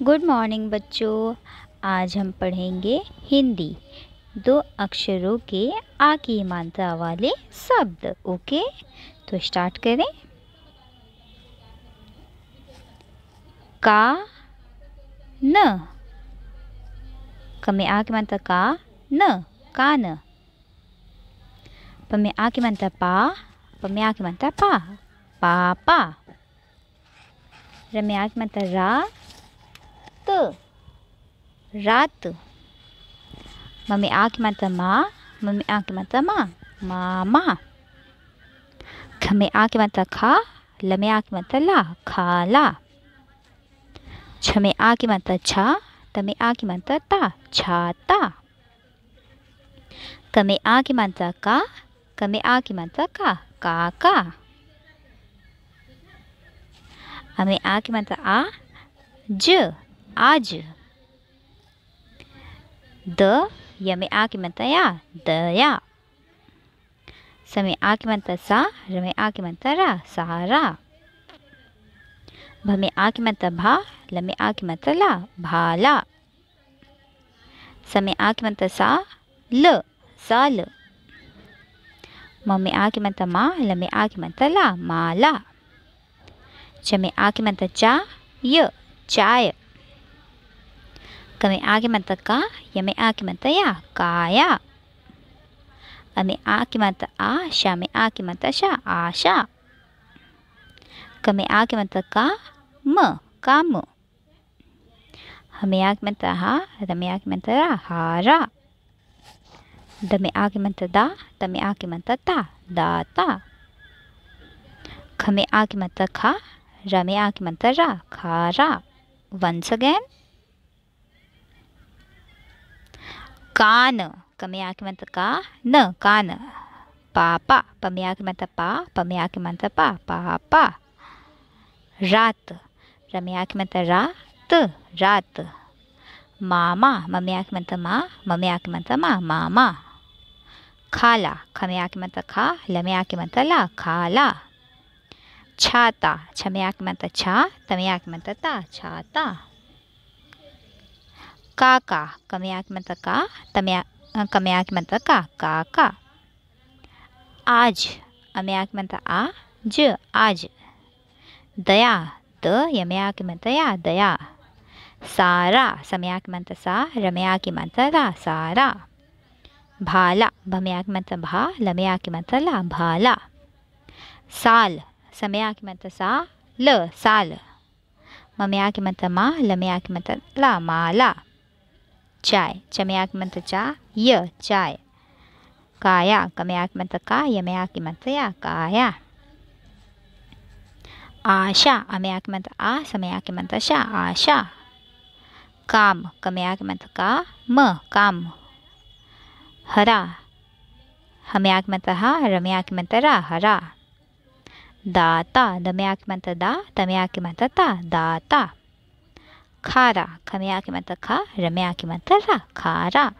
good morning बच्चों आज हम पढ़ेंगे हिंदी दो अक्षरों के आ की मानता वाले शब्द ओके तो स्टार्ट करें का न कमे आ की मानता का न का न पमे आ की मानता पा पमे आ की मानता पा पा रमे आ की मानता रा रात मम्मी आ की माता माँ मम्मी आ की माता मा मामा खमे आ की माता खा लमे आ की माता ला खाला छमे आ की माता तो छा तमे आ की माता ता छाता कमे आ की माता तो का कमे आ की माता का काका हमें आ की माता आ ज आज द या में आ के मनता या दया समय आ के मनता सा रमे आ के मनता रा सहारा भमे आ के मनता भा लमे आ के मनता ला भाला समय आ के मनता सा ल साल ममे आ के मनता मा लमे आ के मनता ला माला चमे आ के मनता चा य चाय का आगे मत का यमे में आ के मतलब या काया अमे आ के मतलब आशा में आ के मतलब शा आशा कमे आ के मतलब का म काम हमें आ के मतलब हा रमे आ के मतलब रा हारा दमे आ के मतलब दा तमे आ के मतलब ता दाता खमे आ के मतलब खा रमे आ के मतलब रा खारा वंस अगेन कान कमी के मंत का न कान पापा पमया के मंत पा पमया के मंत पा पापा रात रमी आके मंत रात रात मामा मम्मी के मंत मा मम्मी के मंत मा मामा खाला खमे के मंत खा लमे के मंत ला खाला छाता छमे के मंत छा तमे के मंत ता छाता का कमयाक मतलब का तमया कमयाक मतलब का का आज अमयाक मतलब आ ज आज दया द ಯಮೆಯಾಕ್ मतलब ಯಾ दया सारा के मंत्र सा रमया की मंत्र रा सारा भाला भमया के मंत्र भा लमया की मंत्र ला भाला साल समया की मंत्र सा ल साल ममया के मंत्र मा लमया की मंत्र ला माला चाय चमया की मंत्र चा य चाय काया कमया मंत्र का यमया की मंत्र या काया आशा अमया की मंत्र आ समया की मंत्र शा आशा काम कमया की मंत्र का म काम हरा हमया की मंत्र हा रमया की मंत्र रा हरा दाता दमया की मंत्र दा तमया की मंत्र ता दाता खारा खमया की मतलब खा रम्या की मतलब रा खारा